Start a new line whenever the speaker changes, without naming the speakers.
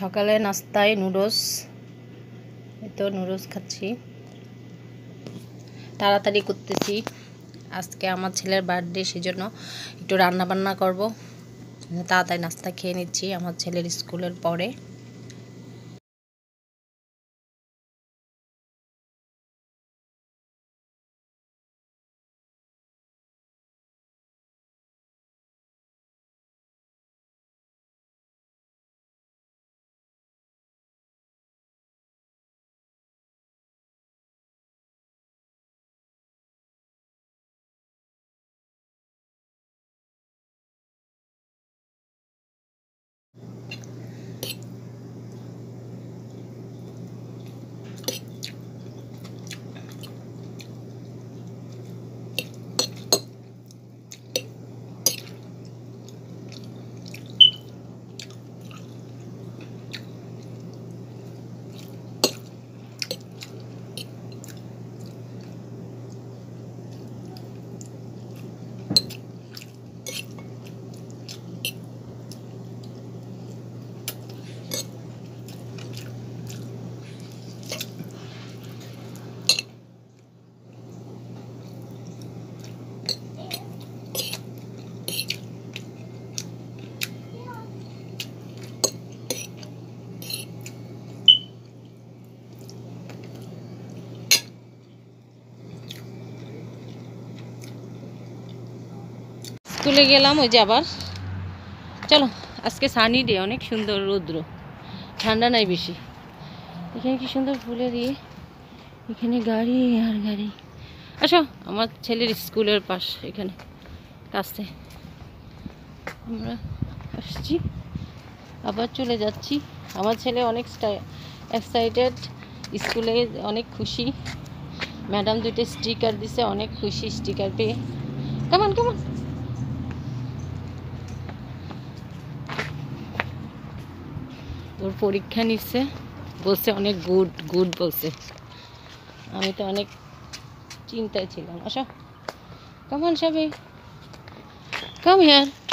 সকালে নাস্তায় নুডলস তো নুডলস খাচ্ছি
তাড়াতাড়ি করতেছি আজকে আমার ছেলের বার্থডে সেজন্য একটু রান্না বান্না তাড়াতাড়ি নাস্তা খেয়ে নিচ্ছি আমার ছেলের স্কুলের পরে
তুলে গেলাম ওই যে আবার চলো আজকে সানি ডে অনেক সুন্দর রৌদ্র ঠান্ডা নাই বেশি
এখানে কি সুন্দর ফুলের ইয়ে এখানে গাড়ি আর গাড়ি
আসো আমার ছেলের স্কুলের পাশ এখানে কাছে আমরা আসছি আবার চলে যাচ্ছি আমার ছেলে অনেক এক্সাইটেড স্কুলে অনেক খুশি ম্যাডাম দুইটা স্টিকার দিছে অনেক খুশি স্টিকার পেয়ে কেমন কেমন তোর পরীক্ষা নিচ্ছে বলছে অনেক গুড গুড বলছে আমি তো অনেক চিন্তায় ছিলাম আসো কমন সবাই
কম হেয়ার